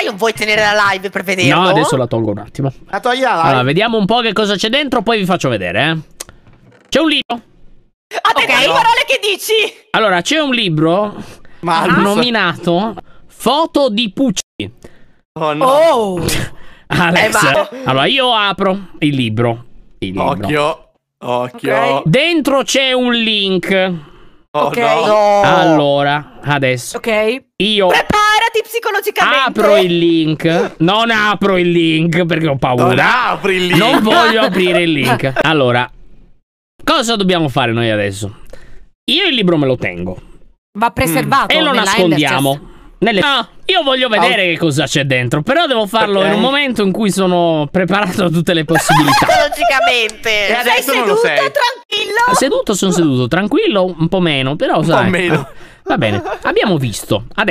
Dai, non vuoi tenere la live per vederlo? No, adesso la tolgo un attimo. La togli la Allora, vediamo un po' che cosa c'è dentro, poi vi faccio vedere, eh. C'è un libro. Attento ah, okay. alle parole che dici. Allora, c'è un libro Malus. nominato Foto di Pucci. Oh no. Oh. Alex, eh, allora io apro il libro. Il libro. Occhio. Occhio. Okay. Dentro c'è un link. Oh, ok. No. Allora, adesso. Ok. Io. Prepara aiutarti psicologicamente. Apro il link. Non apro il link perché ho paura. Non apri il link. Non voglio aprire il link. Allora, cosa dobbiamo fare noi adesso? Io il libro me lo tengo. Va preservato. Mm. E lo nascondiamo. Nelle... Ah, io voglio vedere oh. che cosa c'è dentro. Però devo farlo okay. in un momento in cui sono preparato a tutte le possibilità. Logicamente. E adesso sei seduto, sei. tranquillo. Ah, seduto, sono seduto, tranquillo, un po' meno. Però, sai. Un po' meno. Va bene, abbiamo visto. Adesso